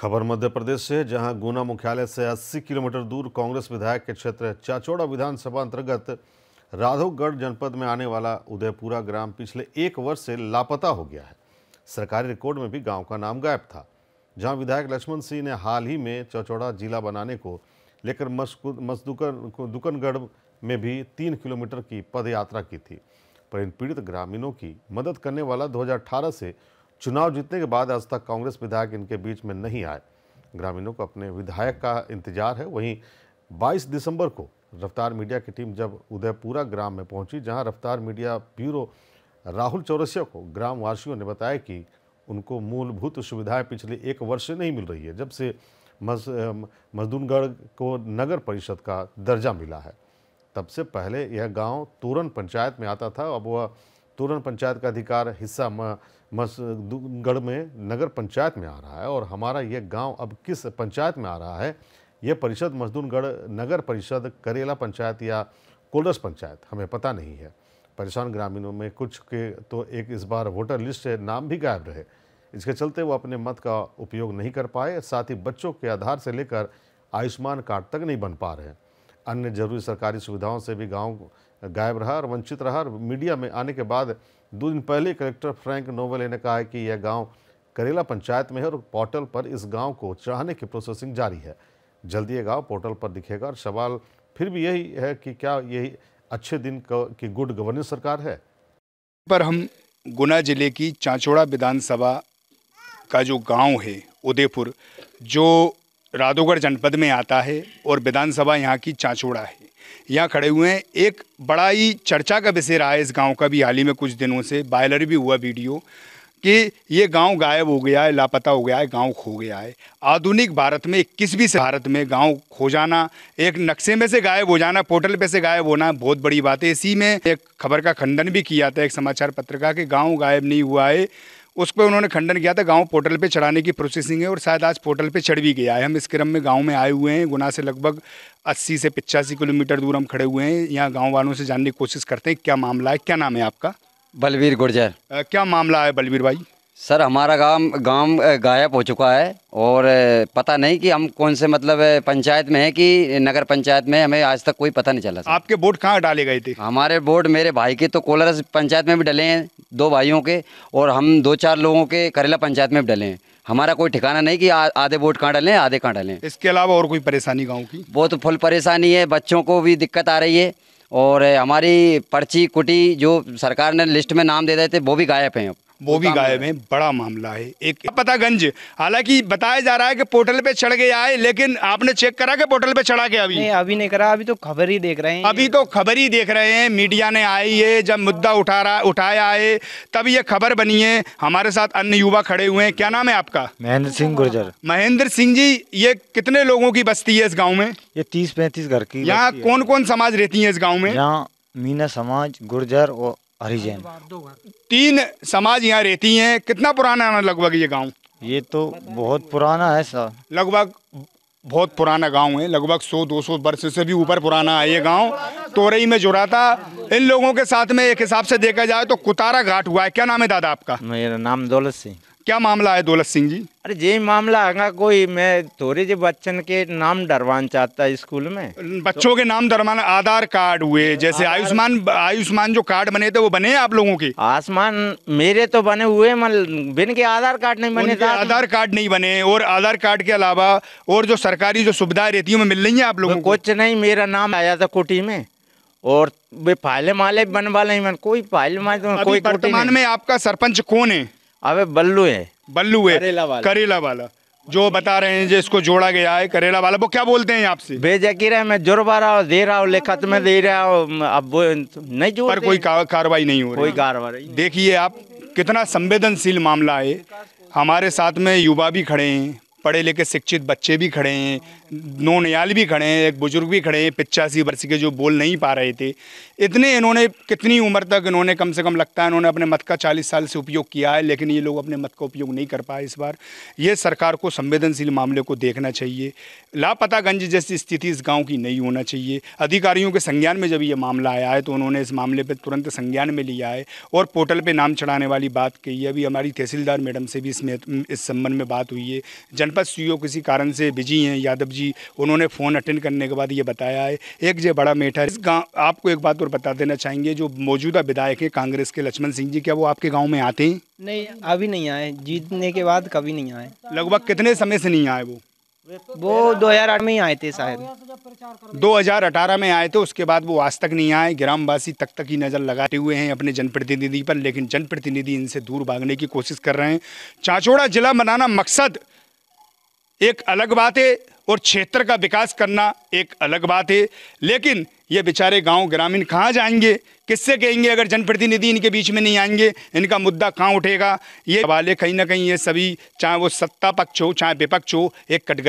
खबर मध्य प्रदेश से जहां गुना मुख्यालय से 80 किलोमीटर दूर कांग्रेस विधायक के क्षेत्र चाचौड़ा विधानसभा अंतर्गत राधोगढ़ जनपद में आने वाला उदयपुरा ग्राम पिछले एक वर्ष से लापता हो गया है सरकारी रिकॉर्ड में भी गांव का नाम गायब था जहां विधायक लक्ष्मण सिंह ने हाल ही में चौचौड़ा जिला बनाने को लेकर मसदुकन दुकनगढ़ में भी तीन किलोमीटर की पदयात्रा की थी पर इन पीड़ित ग्रामीणों की मदद करने वाला दो से चुनाव जीतने के बाद आज तक कांग्रेस विधायक इनके बीच में नहीं आए ग्रामीणों को अपने विधायक का इंतजार है वहीं 22 दिसंबर को रफ्तार मीडिया की टीम जब उदयपुरा ग्राम में पहुंची जहां रफ्तार मीडिया ब्यूरो राहुल चौरसिया को ग्रामवासियों ने बताया कि उनको मूलभूत सुविधाएं पिछले एक वर्ष से नहीं मिल रही है जब से मज मजदूनगढ़ को नगर परिषद का दर्जा मिला है तब से पहले यह गाँव तोरन पंचायत में आता था अब वह तुरंत पंचायत का अधिकार हिस्सा मसगढ़ में नगर पंचायत में आ रहा है और हमारा ये गांव अब किस पंचायत में आ रहा है यह परिषद मजदूरगढ़ नगर परिषद करेला पंचायत या कोलस पंचायत हमें पता नहीं है परेशान ग्रामीणों में कुछ के तो एक इस बार वोटर लिस्ट से नाम भी गायब रहे इसके चलते वो अपने मत का उपयोग नहीं कर पाए साथ ही बच्चों के आधार से लेकर आयुष्मान कार्ड तक नहीं बन पा रहे हैं अन्य जरूरी सरकारी सुविधाओं से भी गाँव गायब रहा और वंचित रहा और मीडिया में आने के बाद दो दिन पहले कलेक्टर फ्रैंक नोवेले ने कहा है कि यह गाँव करेला पंचायत में है और पोर्टल पर इस गाँव को चाहने की प्रोसेसिंग जारी है जल्दी ये गाँव पोर्टल पर दिखेगा और सवाल फिर भी यही है कि क्या यही अच्छे दिन की गुड गवर्नेंस सरकार है पर हम गुना जिले की चाँचोड़ा विधानसभा का जो गाँव है उदयपुर जो राधोगढ़ जनपद में आता है और विधानसभा यहाँ की चाँचोड़ा है यहाँ खड़े हुए हैं एक बड़ा ही चर्चा का विषय रहा है इस गांव का भी हाल ही में कुछ दिनों से बायलर भी हुआ वीडियो कि ये गांव गायब हो गया है लापता हो गया है गांव खो गया है आधुनिक भारत में इक्कीसवीं भारत में गांव खो जाना एक नक्शे में से गायब हो जाना पोर्टल पे से गायब होना बहुत बड़ी बात है इसी में एक खबर का खंडन भी किया था एक समाचार पत्र का कि गाँव गायब नहीं हुआ है उस पर उन्होंने खंडन किया था गांव पोर्टल पे चढ़ाने की प्रोसेसिंग है और शायद आज पोर्टल पे चढ़ भी गया है हम इस क्रम में गांव में आए हुए हैं गुना से लगभग 80 से पचासी किलोमीटर दूर हम खड़े हुए हैं यहाँ गांव वालों से जानने की कोशिश करते हैं क्या मामला है क्या नाम है आपका बलवीर गुर्जर क्या मामला है बलवीर भाई सर हमारा गांव गांव गायब हो चुका है और पता नहीं कि हम कौन से मतलब पंचायत में है कि नगर पंचायत में हमें आज तक कोई पता नहीं चला सर। आपके वोट कहाँ डाले गए थे हमारे वोट मेरे भाई के तो कोलरस पंचायत में भी डले हैं दो भाइयों के और हम दो चार लोगों के करेला पंचायत में भी डले हैं हमारा कोई ठिकाना नहीं कि आधे वोट कहाँ डालें आधे कहाँ डालें इसके अलावा और कोई परेशानी गाँव की वो तो फुल परेशानी है बच्चों को भी दिक्कत आ रही है और हमारी पर्ची कुटी जो सरकार ने लिस्ट में नाम दे देते वो भी गायब हैं वो भी गायब है बड़ा मामला है एक पतागंज हालांकि बताया जा रहा है कि पोर्टल पे चढ़ गया है लेकिन आपने चेक करा के पोर्टल पे चढ़ा के अभी नहीं अभी नहीं करा अभी तो खबर ही देख रहे हैं अभी तो खबर ही देख रहे हैं मीडिया ने आई है जब मुद्दा उठा रहा उठाया है तब ये खबर बनी है हमारे साथ अन्य युवा खड़े हुए हैं क्या नाम है आपका महेंद्र सिंह गुर्जर महेंद्र सिंह जी ये कितने लोगों की बस्ती है इस गाँव में ये तीस पैंतीस घर की यहाँ कौन कौन समाज रहती है इस गाँव में यहाँ मीना समाज गुर्जर और हरिजैन तीन समाज यहाँ रहती हैं कितना पुराना है लगभग ये गांव ये तो बहुत पुराना है सर लगभग बहुत पुराना गांव है लगभग 100-200 वर्ष से भी ऊपर पुराना है ये गांव तोरई में जुड़ा था इन लोगों के साथ में एक हिसाब से देखा जाए तो कुतारा घाट हुआ है क्या नाम है दादा आपका मेरा नाम दौलत सिंह क्या मामला है दौलत सिंह जी अरे ये मामला है कोई मैं थोड़े जे बच्चन के नाम डरवान चाहता स्कूल में बच्चों तो, के नाम डरवाना आधार कार्ड हुए जैसे आयुष्मान आयुष्मान जो कार्ड बने थे वो बने आप लोगों के आसमान मेरे तो बने हुए बिन के आधार कार्ड नहीं बने आधार कार्ड नहीं बने और आधार कार्ड के अलावा और जो सरकारी जो सुविधाएं रहती है मिल रही है आप लोगों को कुछ नहीं मेरा नाम आया था कोटी में और वे फाइले माले बनवा नहीं मन कोई फाइल माले कोई वर्तमान में आपका सरपंच कौन है अबे बल्लू है बल्लू है करेला वाला करेला वाला जो बता रहे हैं जिसको जोड़ा गया है करेला वाला वो क्या बोलते हैं आपसे बेजकीर है मैं जुड़वा रहा हूँ दे रहा हूँ लिखत में दे रहा हूँ अब वो नहीं जो पर कोई कार्रवाई नहीं हो रही कोई कार्रवाई देखिए आप कितना संवेदनशील मामला है हमारे साथ में युवा भी खड़े हैं पढ़े लिखे शिक्षित बच्चे भी खड़े हैं नोनयाल भी खड़े हैं एक बुज़ुर्ग भी खड़े हैं पिचासी वर्ष के जो बोल नहीं पा रहे थे इतने इन्होंने कितनी उम्र तक इन्होंने कम से कम लगता है इन्होंने अपने मत का चालीस साल से उपयोग किया है लेकिन ये लोग अपने मत का उपयोग नहीं कर पाए इस बार ये सरकार को संवेदनशील मामले को देखना चाहिए लापतागंज जैसी स्थिति इस गाँव की नहीं होना चाहिए अधिकारियों के संज्ञान में जब ये मामला आया है तो उन्होंने इस मामले पर तुरंत संज्ञान में लिया है और पोर्टल पर नाम चढ़ाने वाली बात कही अभी हमारी तहसीलदार मैडम से भी इसमें इस संबंध में बात हुई है जनपद सी किसी कारण से बिजी हैं यादव जी जी उन्होंने फ़ोन अटेंड करने के बाद ये बताया है एक ये बड़ा मेटर इस गाँव आपको एक बात और बता देना चाहेंगे जो मौजूदा विधायक है कांग्रेस के लक्ष्मण सिंह जी क्या वो आपके गाँव में आते हैं नहीं अभी नहीं आए जीतने के बाद कभी नहीं आए लगभग कितने समय से नहीं आए वो वो 2008 में ही आए थे शायद 2018 में आए थे उसके बाद वो आज तक नहीं आए ग्रामवासी तक तक ही नज़र लगाते हुए हैं अपने जनप्रतिनिधि पर लेकिन जनप्रतिनिधि इनसे दूर भागने की कोशिश कर रहे हैं चाचोड़ा जिला बनाना मकसद एक अलग बात है और क्षेत्र का विकास करना एक अलग बात है लेकिन ये बेचारे गांव ग्रामीण कहाँ जाएंगे किससे कहेंगे अगर जनप्रतिनिधि इनके बीच में नहीं आएंगे इनका मुद्दा कहाँ उठेगा ये वाले कहीं ना कहीं ये सभी चाहे वो सत्ता पक्ष हो चाहे विपक्ष हो एक कट